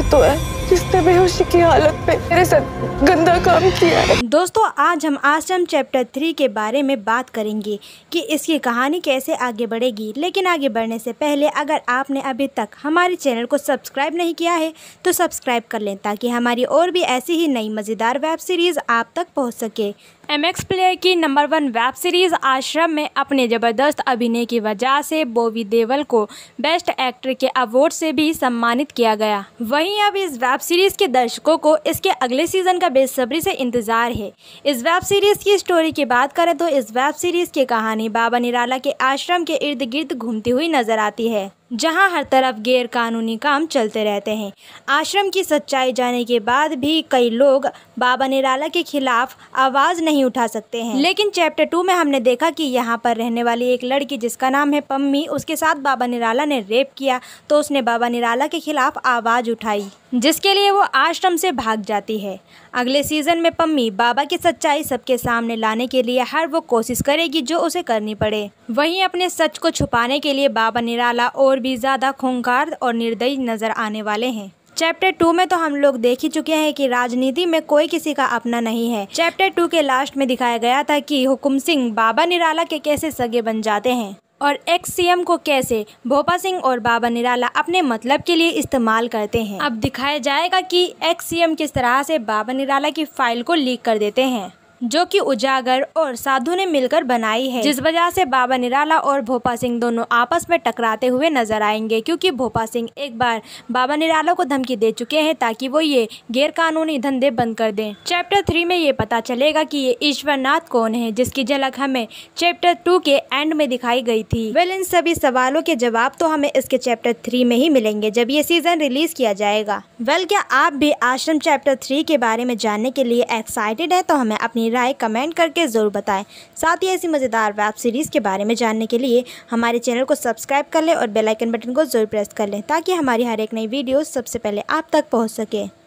कोई तो है जिसने बेहोशी की हालत में मेरे साथ गंदा काम किया है दोस्तों आज हम आश्रम चैप्टर थ्री के बारे में बात करेंगे कि इसकी कहानी कैसे आगे बढ़ेगी लेकिन आगे बढ़ने से पहले अगर आपने अभी तक हमारे चैनल को सब्सक्राइब नहीं किया है तो सब्सक्राइब कर लें ताकि हमारी और भी ऐसी ही नई मज़ेदार वेब सीरीज़ आप तक पहुँच सके एम एक्स प्लेयर की number one web series Aashram में अपने ज़बरदस्त अभिनय की वजह से बोवी देवल को बेस्ट एक्टर के अवार्ड से भी सम्मानित किया गया वहीं अब इस वेब सीरीज़ के दर्शकों को इसके अगले सीज़न का बेसब्री से इंतज़ार है इस वेब सीरीज़ की स्टोरी की बात करें तो इस वेब सीरीज़ की कहानी बाबा निराला के आश्रम के इर्द गिर्द घूमती हुई नज़र आती है जहां हर तरफ गैरकानूनी काम चलते रहते हैं आश्रम की सच्चाई जाने के बाद भी कई लोग बाबा निराला के खिलाफ आवाज़ नहीं उठा सकते हैं लेकिन चैप्टर टू में हमने देखा कि यहाँ पर रहने वाली एक लड़की जिसका नाम है पम्मी उसके साथ बाबा निराला ने रेप किया तो उसने बाबा निराला के खिलाफ आवाज़ उठाई जिसके लिए वो आश्रम से भाग जाती है अगले सीज़न में पम्मी बाबा की सच्चाई सबके सामने लाने के लिए हर वो कोशिश करेगी जो उसे करनी पड़े वहीं अपने सच को छुपाने के लिए बाबा निराला और भी ज़्यादा खूंखार और निर्दयी नज़र आने वाले हैं चैप्टर टू में तो हम लोग देख ही चुके हैं कि राजनीति में कोई किसी का अपना नहीं है चैप्टर टू के लास्ट में दिखाया गया था कि हुकुम सिंह बाबा निराला के कैसे सगे बन जाते हैं और एक्स सी को कैसे भोपा सिंह और बाबा निराला अपने मतलब के लिए इस्तेमाल करते हैं अब दिखाया जाएगा कि एक्स सी किस तरह से बाबा निराला की फाइल को लीक कर देते हैं जो कि उजागर और साधु ने मिलकर बनाई है जिस वजह से बाबा निराला और भोपा सिंह दोनों आपस में टकराते हुए नजर आएंगे क्योंकि भोपा सिंह एक बार बाबा निराला को धमकी दे चुके हैं ताकि वो ये गैर कानूनी धंधे बंद कर दें चैप्टर थ्री में ये पता चलेगा कि ये ईश्वरनाथ कौन है जिसकी झलक हमें चैप्टर टू के एंड में दिखाई गई थी वेल इन सभी सवालों के जवाब तो हमें इसके चैप्टर थ्री में ही मिलेंगे जब ये सीजन रिलीज किया जाएगा वेल क्या आप भी आश्रम चैप्टर थ्री के बारे में जानने के लिए एक्साइटेड है तो हमें अपनी अपनी राय कमेंट करके ज़रूर बताएं साथ ही ऐसी मज़ेदार वेब सीरीज़ के बारे में जानने के लिए हमारे चैनल को सब्सक्राइब कर लें और बेलाइकन बटन को ज़रूर प्रेस कर लें ताकि हमारी हर एक नई वीडियो सबसे पहले आप तक पहुँच सके